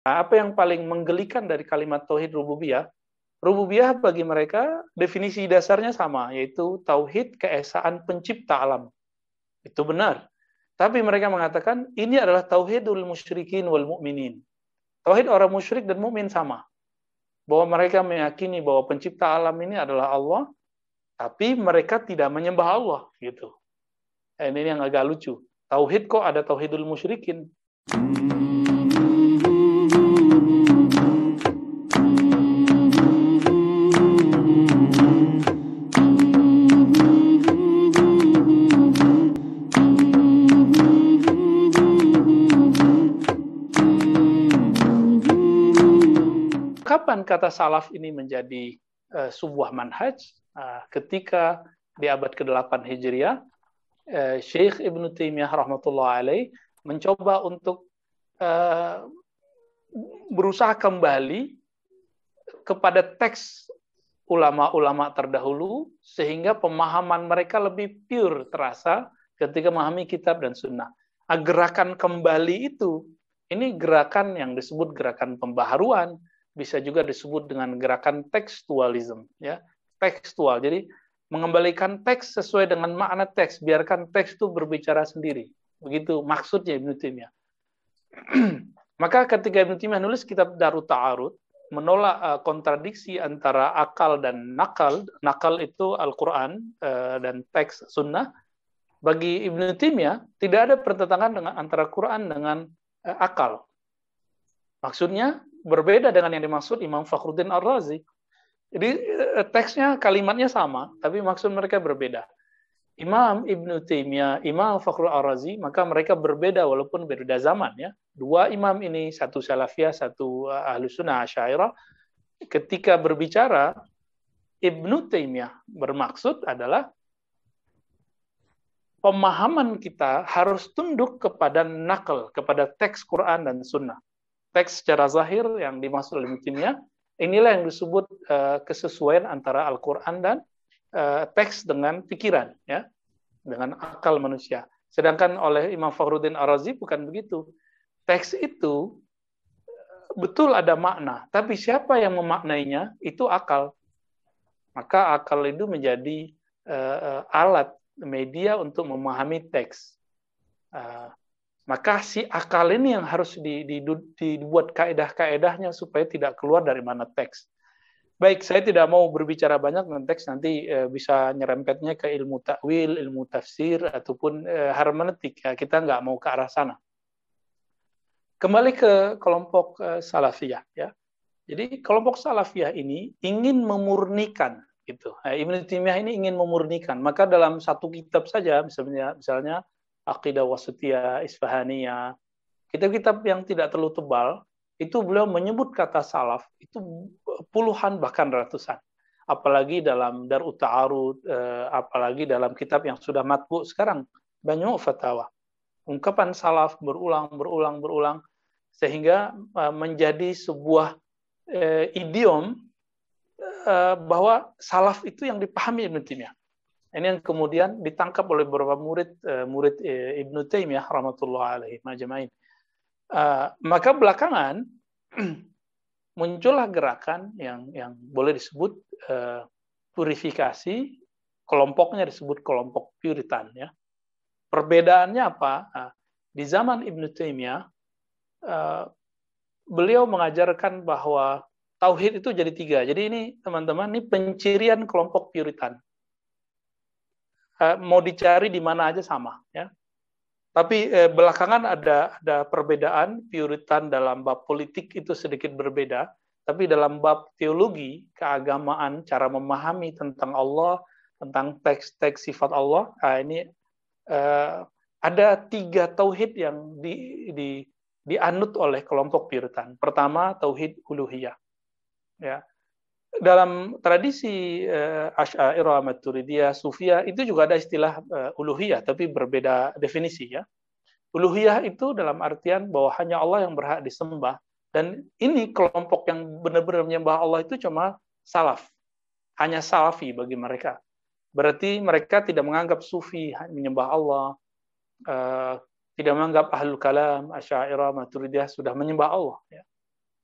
Nah, apa yang paling menggelikan dari kalimat tauhid rububiyah? Rububiyah bagi mereka definisi dasarnya sama, yaitu tauhid keesaan pencipta alam. Itu benar. Tapi mereka mengatakan ini adalah tauhidul musyrikin wal mu'minin. Tauhid orang musyrik dan mukmin sama. Bahwa mereka meyakini bahwa pencipta alam ini adalah Allah, tapi mereka tidak menyembah Allah gitu. Eh, ini yang agak lucu. Tauhid kok ada tauhidul musyrikin. Hmm. Kapan kata salaf ini menjadi uh, sebuah manhaj? Uh, ketika di abad ke-8 Hijriah, uh, Syekh Ibn Taimiyah rahmatullah alaih mencoba untuk uh, berusaha kembali kepada teks ulama-ulama terdahulu sehingga pemahaman mereka lebih pure terasa ketika memahami kitab dan sunnah. Ah, gerakan kembali itu, ini gerakan yang disebut gerakan pembaharuan, bisa juga disebut dengan gerakan tekstualisme, ya tekstual jadi mengembalikan teks sesuai dengan makna teks biarkan teks itu berbicara sendiri begitu maksudnya Ibn Taimiyah maka ketika Ibn Taimiyah nulis kitab Darut Ta'arud menolak uh, kontradiksi antara akal dan nakal nakal itu Al-Qur'an uh, dan teks sunnah bagi Ibn Taimiyah tidak ada pertentangan dengan antara Quran dengan uh, akal maksudnya berbeda dengan yang dimaksud Imam Fakhruddin Ar-Razi. Jadi eh, teksnya kalimatnya sama, tapi maksud mereka berbeda. Imam Ibnu Taimiyah, Imam Fakhrul Ar-Razi, maka mereka berbeda walaupun berbeda zaman ya. Dua imam ini, satu Salafiyah, satu eh, Ahlu Sunnah Asy'ariyah, ketika berbicara, Ibnu Taimiyah bermaksud adalah pemahaman kita harus tunduk kepada nakal, kepada teks Quran dan Sunnah teks secara zahir yang dimaksud oleh kimia, inilah yang disebut uh, kesesuaian antara Al-Quran dan uh, teks dengan pikiran, ya, dengan akal manusia. Sedangkan oleh Imam Fakhruddin Ar-Razi bukan begitu. Teks itu eh, betul ada makna, tapi siapa yang memaknainya itu akal. Maka akal itu menjadi uh, alat media untuk memahami teks. Uh, maka si akal ini yang harus dibuat kaedah-kaedahnya supaya tidak keluar dari mana teks. Baik, saya tidak mau berbicara banyak tentang teks, nanti e, bisa nyerempetnya ke ilmu takwil, ilmu tafsir, ataupun e, hermeneutik. Ya, kita nggak mau ke arah sana. Kembali ke kelompok e, salafiyah. Ya. Jadi kelompok salafiyah ini ingin memurnikan gitu. Ibn Timyah ini ingin memurnikan. Maka dalam satu kitab saja, misalnya, misalnya Aqidah Wasutia, Isfahaniyah, kitab-kitab yang tidak terlalu tebal, itu beliau menyebut kata salaf itu puluhan bahkan ratusan. Apalagi dalam Darut Ta'arud, eh, apalagi dalam kitab yang sudah matbu sekarang banyak fatwa. Ungkapan salaf berulang berulang berulang sehingga eh, menjadi sebuah eh, idiom bahwa salaf itu yang dipahami Ibn Timiyah. Ini yang kemudian ditangkap oleh beberapa murid eh, murid eh, Ibnu Taimiyah rahmatullah alaihi majma'in. Eh, maka belakangan muncullah gerakan yang yang boleh disebut purifikasi, kelompoknya disebut kelompok Puritan ya. Perbedaannya apa? Nah, di zaman Ibnu Taimiyah beliau mengajarkan bahwa tauhid itu jadi tiga. Jadi ini teman-teman ini pencirian kelompok Puritan. Eh, mau dicari di mana aja sama ya tapi eh, belakangan ada ada perbedaan Puritan dalam bab politik itu sedikit berbeda tapi dalam bab teologi keagamaan cara memahami tentang Allah tentang teks-teks sifat Allah nah ini eh, ada tiga tauhid yang di, di dianut oleh kelompok Puritan pertama tauhid uluhiyah ya dalam tradisi uh, eh, Asy'ariyah, Maturidiyah, Sufia itu juga ada istilah uh, uluhiyah tapi berbeda definisi ya. Uluhiyah itu dalam artian bahwa hanya Allah yang berhak disembah dan ini kelompok yang benar-benar menyembah Allah itu cuma salaf. Hanya salafi bagi mereka. Berarti mereka tidak menganggap sufi menyembah Allah, uh, tidak menganggap ahlul kalam, Asy'ariyah, Maturidiyah sudah menyembah Allah ya.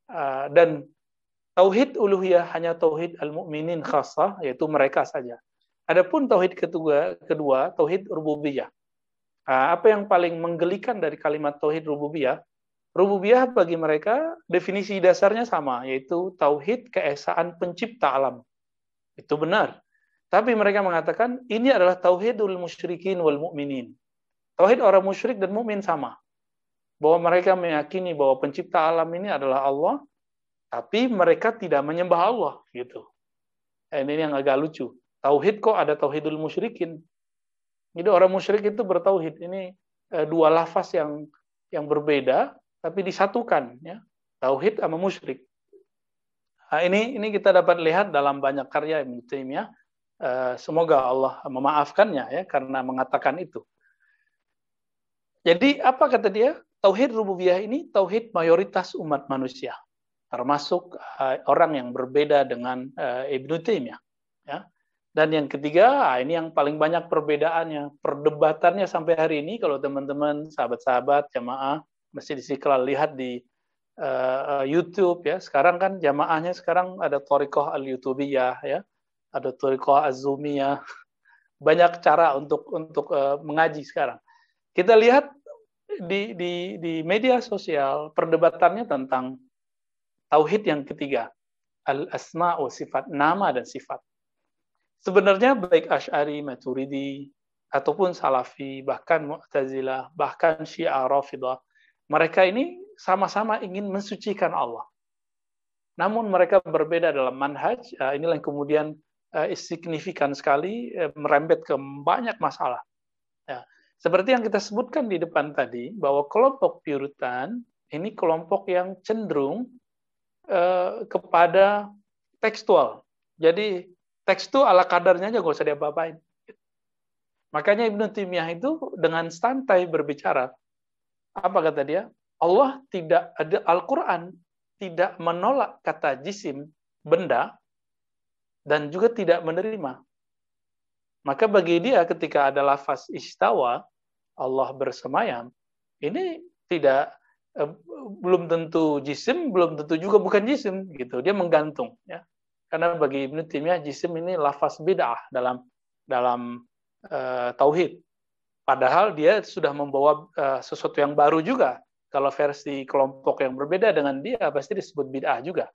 Uh, dan Tauhid uluhiyah hanya tauhid al-mu'minin khasah, yaitu mereka saja. Adapun tauhid kedua, kedua tauhid rububiyah. Ah, apa yang paling menggelikan dari kalimat tauhid rububiyah? Rububiyah bagi mereka definisi dasarnya sama, yaitu tauhid keesaan pencipta alam. Itu benar. Tapi mereka mengatakan ini adalah tauhidul musyrikin wal mu'minin. Tauhid orang musyrik dan mu'min sama. Bahwa mereka meyakini bahwa pencipta alam ini adalah Allah, tapi mereka tidak menyembah Allah gitu. Ini yang agak lucu. Tauhid kok ada tauhidul musyrikin. Jadi orang musyrik itu bertauhid. Ini eh, dua lafaz yang yang berbeda tapi disatukan ya. Tauhid sama musyrik. Nah, ini ini kita dapat lihat dalam banyak karya Ibnu Taimiyah. Eh, semoga Allah memaafkannya ya karena mengatakan itu. Jadi apa kata dia? Tauhid rububiyah ini tauhid mayoritas umat manusia termasuk eh, orang yang berbeda dengan Ibn eh, Ibnu Taimiyah. Ya. Dan yang ketiga, ah, ini yang paling banyak perbedaannya, perdebatannya sampai hari ini kalau teman-teman, sahabat-sahabat, jamaah mesti Istiqlal lihat di uh, YouTube ya. Sekarang kan jamaahnya sekarang ada Torikoh Al-Yutubiyah ya, ada Torikoh az ya. Banyak cara untuk untuk uh, mengaji sekarang. Kita lihat di, di, di media sosial perdebatannya tentang Tauhid yang ketiga, al-asma'u sifat, nama dan sifat. Sebenarnya baik Ash'ari, Maturidi, ataupun Salafi, bahkan Mu'tazilah, bahkan Syiah, Rafidah, mereka ini sama-sama ingin mensucikan Allah. Namun mereka berbeda dalam manhaj, eh, inilah yang kemudian eh, signifikan sekali eh, merembet ke banyak masalah. Ya. Seperti yang kita sebutkan di depan tadi, bahwa kelompok Puritan ini kelompok yang cenderung Eh, kepada tekstual. Jadi teks ala kadarnya aja gak usah diapa-apain. Makanya Ibnu Taimiyah itu dengan santai berbicara. Apa kata dia? Allah tidak ada Al-Qur'an tidak menolak kata jisim benda dan juga tidak menerima. Maka bagi dia ketika ada lafaz istawa, Allah bersemayam, ini tidak Eh, belum tentu jisim, belum tentu juga bukan jisim gitu. Dia menggantung ya. Karena bagi Ibnu Taimiyah jisim ini lafaz bid'ah dalam dalam uh, tauhid. Padahal dia sudah membawa uh, sesuatu yang baru juga. Kalau versi kelompok yang berbeda dengan dia pasti disebut bid'ah juga.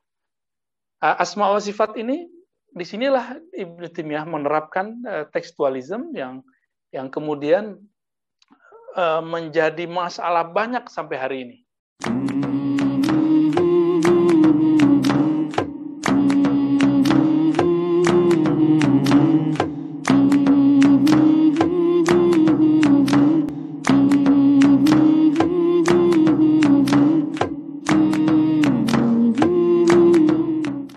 Uh, asma wa sifat ini disinilah Ibnu Taimiyah menerapkan uh, tekstualisme yang yang kemudian menjadi masalah banyak sampai hari ini. Mm-hmm.